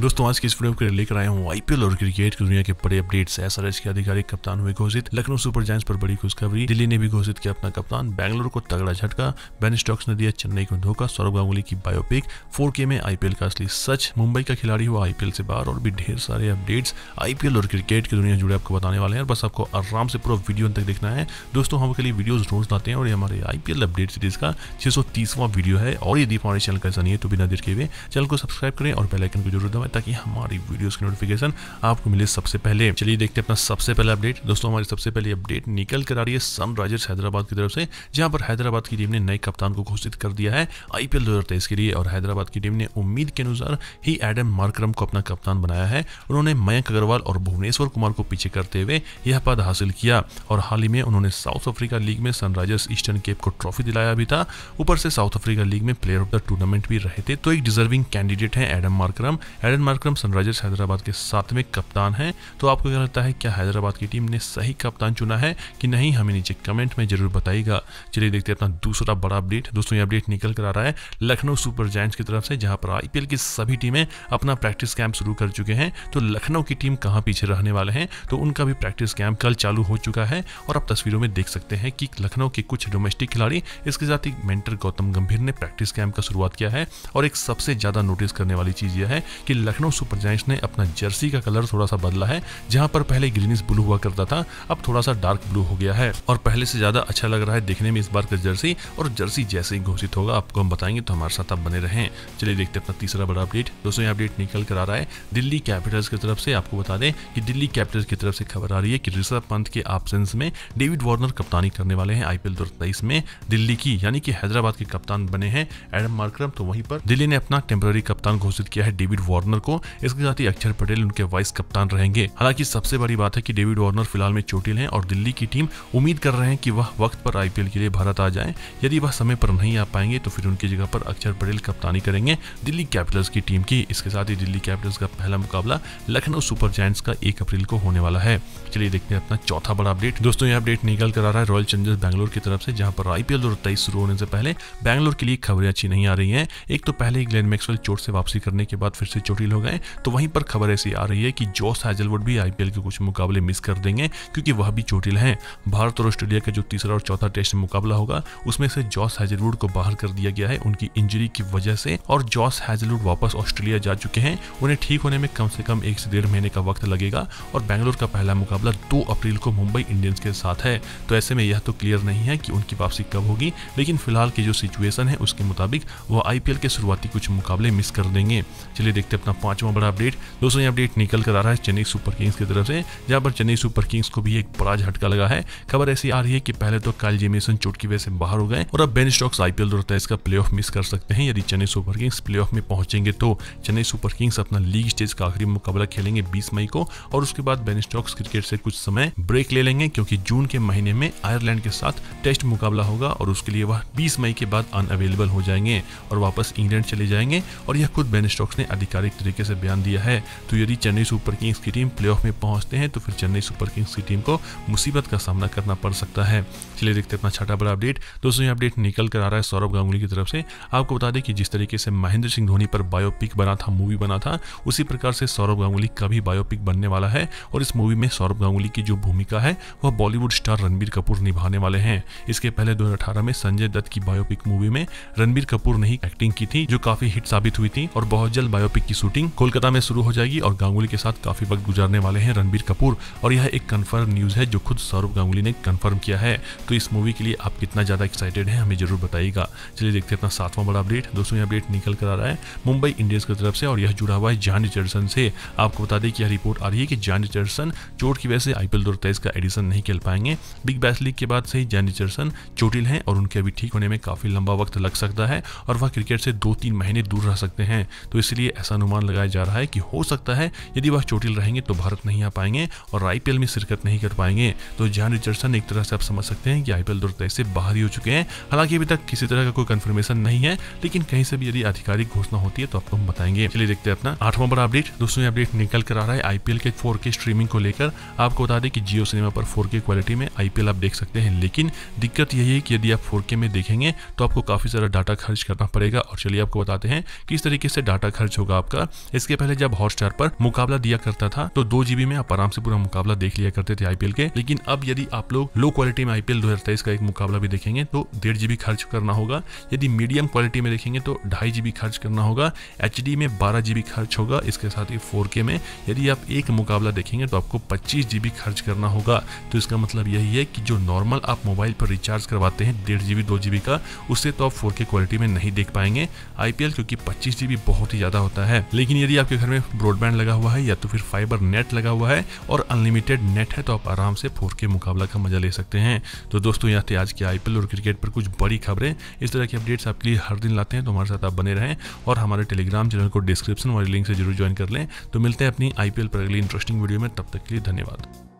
दोस्तों आज की इस वीडियो के लेकर आया हूँ आईपीएल और क्रिकेट की दुनिया के बड़े अपडेट्स एस के अधिकारी कप्तान हुए घोषित लखनऊ सुपर जायंट्स पर बड़ी खुशखबरी दिल्ली ने भी घोषित किया अपना कप्तान बैंगलोर को तगड़ा झटका बेन स्टॉक्स ने दिया चेन्नई को धोखा सौरभ गांगुली की बायोपिक फोर में आईपीएल का असली सच मुंबई का खिलाड़ी हुआ आईपीएल से बाहर और भी ढेर सारे अपडेट्स आईपीएल और क्रिकेट की दुनिया जुड़े आपको बताने वाले हैं बस आपको आराम से पूरा वीडियो तक देखना है दोस्तों हम के लिए वीडियो रोज लाते हैं और ये हमारे आईपीएल अपडेट सीरीज का छह वीडियो है और यदि हमारे चैनल का ऐसा नहीं है तो बिना देर के हुए चैनल को सब्सक्राइब करें और बेलाइकन को जरूर हुआ ताकि हमारी वीडियोस की नोटिफिकेशन आपको मिले सबसे पहले चलिए देखते हैं अपना सबसे पहला अपडेट दोस्तों हमारी सबसे पहली अपडेट निकल कर आ रही है सनराइजर्स हैदराबाद की तरफ से जहां पर हैदराबाद की टीम ने नए कप्तान को घोषित कर दिया है आईपीएल दो के लिए और हैदराबाद की टीम ने उम्मीद के अनुसार ही एडम मार्क्रम को अपना कप्तान बनाया है उन्होंने मयंक अग्रवाल और भुवनेश्वर कुमार को पीछे करते हुए यह पद हासिल किया और हाल ही में उन्होंने साउथ अफ्रीका लीग में सनराइजर्स ईस्टर्न केप को ट्रॉफी दिलाया भी था ऊपर से साउथ अफ्रीका लीग में प्लेयर ऑफ द टूर्नामेंट भी रहे थे तो एक डिजर्विंग कैंडिडेट है Adam Markram Aiden Markram Sunrisers Hyderabad के सातवें कप्तान हैं तो आपको क्या लगता है क्या हैदराबाद की टीम ने सही कप्तान चुना है कि नहीं हमें नीचे कमेंट में जरूर बताइएगा चलिए देखते हैं अपना दूसरा बड़ा अपडेट दोस्तों ये अपडेट निकल कर आ रहा है लखनऊ सुपर जैंट्स की तरफ से जहाँ पर आई की सभी टीमें अपना प्रैक्टिस कैंप शुरू कर चुके हैं तो लखनऊ की टीम कहाँ पीछे रहने वाले हैं तो उनका भी प्रैक्टिस कैंप कल चालू हो चुका है और आप तस्वीरों में देख सकते हैं कि लखनऊ के कुछ डोमेस्टिक खिलाड़ी इसके साथ ही मेंटर गौतम गंभीर ने प्रैक्टिस कैंप का शुरुआत किया है और एक सबसे ज़्यादा नोटिस करने वाली चीज़ यह है कि लखनऊ सुपर जायंट्स ने अपना जर्सी का कलर थोड़ा सा बदला है जहां पर पहले ग्रीनिश ब्लू हुआ करता था अब थोड़ा सा डार्क ब्लू हो गया है और पहले से ज्यादा अच्छा लग रहा है देखने में इस बार का जर्सी और जर्सी जैसे ही घोषित होगा आपको हम बताएंगे तो हमारे साथ आप बने रहे चलिए देखते अपना तीसरा बड़ा अपडेट दोस्तों अपडेट निकल कर आ रहा है दिल्ली कैपिटल्स की तरफ से आपको बता दें कि दिल्ली कैपिटल्स की तरफ से खबर आ रही है कि ऋषभ पंत के एबसेंस में डेविड वार्नर कप्तानी करने वाले हैं आईपीएल दो में दिल्ली की यानी कि हैदराबाद के कप्तान बने हैं एडम मार्क्रम तो वहीं पर दिल्ली ने अपना टेम्पररी कप्तान घोषित किया है डेविड वार्नर वार्नर को इसके साथ ही अक्षर पटेल उनके वाइस कप्तान रहेंगे हालांकि सबसे बड़ी बात है कि डेविड वार्नर फिलहाल में चोटिल हैं और दिल्ली की टीम उम्मीद कर रहे हैं कि वह वक्त पर आईपीएल के लिए भारत आ जाए यदि वह समय पर नहीं आ पाएंगे तो फिर उनकी जगह पर अक्षर पटेल कप्तानी करेंगे दिल्ली कैपिटल्स की टीम की इसके साथ ही दिल्ली कैपिटल्स का पहला मुकाबला लखनऊ सुपर जायंट्स का एक अप्रैल को होने वाला है चलिए देखते हैं अपना चौथा बड़ा अपडेट दोस्तों यह अपडेट निकल कर आ रहा है रॉयल चैलेंजर्स बैंगलोर की तरफ से जहां पर आईपीएल दो शुरू होने से पहले बैंगलोर के लिए खबरें अच्छी नहीं आ रही हैं एक तो पहले ही ग्लेन मैक्सवेल चोट से वापसी करने के बाद फिर से चोट डील हो गए तो वहीं पर खबर ऐसी आ रही है कि जॉस हैजलवुड भी आईपीएल के कुछ मुकाबले मिस कर देंगे क्योंकि वह भी चोटिल हैं भारत और ऑस्ट्रेलिया का जो तीसरा और चौथा टेस्ट मुकाबला होगा उसमें से जॉस हैजलवुड को बाहर कर दिया गया है उनकी इंजरी की वजह से और जॉस हैजलवुड वापस ऑस्ट्रेलिया जा चुके हैं उन्हें ठीक होने में कम से कम एक से डेढ़ महीने का वक्त लगेगा और बैंगलोर का पहला मुकाबला दो अप्रैल को मुंबई इंडियंस के साथ है तो ऐसे में यह तो क्लियर नहीं है कि उनकी वापसी कब होगी लेकिन फिलहाल की जो सिचुएशन है उसके मुताबिक वह आईपीएल के शुरुआती कुछ मुकाबले मिस कर देंगे चलिए देखते अपना अपना पांचवा बड़ा अपडेट दोस्तों ये अपडेट निकल कर आ रहा है चेन्नई सुपर किंग्स की तरफ से जहाँ पर चेन्नई सुपर किंग्स को भी एक बड़ा झटका लगा है खबर ऐसी आ रही है कि पहले तो कल जेमेसन चोट की वजह से बाहर हो गए और अब बेन स्टॉक्स आईपीएल दो का प्ले मिस कर सकते हैं यदि चेन्नई सुपर किंग्स प्ले में पहुंचेंगे तो चेन्नई सुपर किंग्स अपना लीग स्टेज का आखिरी मुकाबला खेलेंगे बीस मई को और उसके बाद बेन स्टॉक्स क्रिकेट से कुछ समय ब्रेक ले लेंगे क्योंकि जून के महीने में आयरलैंड के साथ टेस्ट मुकाबला होगा और उसके लिए वह बीस मई के बाद अनअवेलेबल हो जाएंगे और वापस इंग्लैंड चले जाएंगे और यह खुद बेन स्टॉक्स ने आधिकारिक तरीके से बयान दिया है तो यदि चेन्नई सुपर किंग्स की टीम प्ले में पहुंचते हैं तो फिर चेन्नई सुपर किंग्स की टीम को मुसीबत का सामना करना पड़ सकता है चलिए देखते अपना छठा बड़ा अपडेट दोस्तों ये अपडेट निकल कर आ रहा है सौरभ गांगुली की तरफ से आपको बता दें कि जिस तरीके से महेंद्र सिंह धोनी पर बायोपिक बना था मूवी बना था उसी प्रकार से सौरभ गांगुली का भी बायोपिक बनने वाला है और इस मूवी में सौरभ गांगुली की जो भूमिका है वह बॉलीवुड स्टार रणबीर कपूर निभाने वाले हैं इसके पहले 2018 में संजय दत्त की बायोपिक मूवी में रणबीर कपूर ने ही एक्टिंग की थी जो काफी हिट साबित हुई थी और बहुत जल्द बायोपिक की शूटिंग कोलकाता में शुरू हो जाएगी और गांगुली के साथ काफी वक्त गुजारने वाले हैं रणबीर कपूर और यह एक कन्फर्म न्यूज़ है जो खुद सौरभ गांगुली ने कन्फर्म किया है तो इस मूवी के लिए आप कितना ज़्यादा एक्साइटेड हैं हमें जरूर बताइएगा चलिए देखते हैं अपना सातवां बड़ा अपडेट दोस्तों यह अपडेट निकल कर आ रहा है मुंबई इंडियंस की तरफ से और यह जुड़ा हुआ है जान रिचर्डसन से आपको बता दें कि यह रिपोर्ट आ रही है कि जान रिचर्डसन चोट की वजह से आई पी का एडिशन नहीं खेल पाएंगे बिग बैस लीग के बाद से ही जैन रिचर्डसन चोटिल हैं और उनके अभी ठीक होने में काफ़ी लंबा वक्त लग सकता है और वह क्रिकेट से दो तीन महीने दूर रह सकते हैं तो इसलिए ऐसा अनुमान लगाया जा रहा है कि हो सकता है यदि वह चोटिल रहेंगे तो भारत नहीं आ पाएंगे और आईपीएल में शिरकत नहीं कर पाएंगे तो जॉन रिचर्डसन एक तरह से आप समझ सकते हैं कि आईपीएल दुर्तय से बाहर ही हो चुके हैं हालांकि अभी तक किसी तरह का कोई कंफर्मेशन नहीं है लेकिन कहीं से भी यदि आधिकारिक घोषणा होती है तो आपको हम बताएंगे चलिए देखते हैं अपना आठवां बड़ा अपडेट दूसरी अपडेट निकल कर आ रहा है आईपीएल के फोर स्ट्रीमिंग को लेकर आपको बता दें कि जियो सिनेमा पर फोर क्वालिटी में आईपीएल आप देख सकते हैं लेकिन दिक्कत यही है कि यदि आप फोर में देखेंगे तो आपको काफी सारा डाटा खर्च करना पड़ेगा और चलिए आपको बताते हैं किस तरीके से डाटा खर्च होगा आपका था इसके पहले जब हॉटस्टार पर मुकाबला दिया करता था तो दो जीबी में आप आराम से पूरा मुकाबला देख लिया करते थे आईपीएल के लेकिन अब यदि आप लोग लो क्वालिटी में आईपीएल दो का एक मुकाबला भी देखेंगे तो डेढ़ जीबी खर्च करना होगा यदि मीडियम क्वालिटी में देखेंगे तो ढाई जीबी खर्च करना होगा एच में बारह जीबी खर्च होगा इसके साथ ही फोर में यदि आप एक मुकाबला देखेंगे तो आपको पच्चीस जीबी खर्च करना होगा तो इसका मतलब यही है कि जो नॉर्मल आप मोबाइल पर रिचार्ज करवाते हैं डेढ़ जीबी दो जीबी का उससे तो आप फोर क्वालिटी में नहीं देख पाएंगे आईपीएल क्योंकि पच्चीस जीबी बहुत ही ज़्यादा होता है लेकिन यदि आपके घर में ब्रॉडबैंड लगा हुआ है या तो फिर फाइबर नेट लगा हुआ है और अनलिमिटेड नेट है तो आप आराम से फोर के मुकाबला का मजा ले सकते हैं तो दोस्तों यहाँ थे आज के आईपीएल और क्रिकेट पर कुछ बड़ी खबरें इस तरह की अपडेट्स आपके लिए हर दिन लाते हैं तो हमारे साथ आप बने रहें और हमारे टेलीग्राम चैनल को डिस्क्रिप्शन वाले लिंक से जरूर ज्वाइन कर लें तो मिलते हैं अपनी आईपीएल पर अगली इंटरेस्टिंग वीडियो में तब तक के लिए धन्यवाद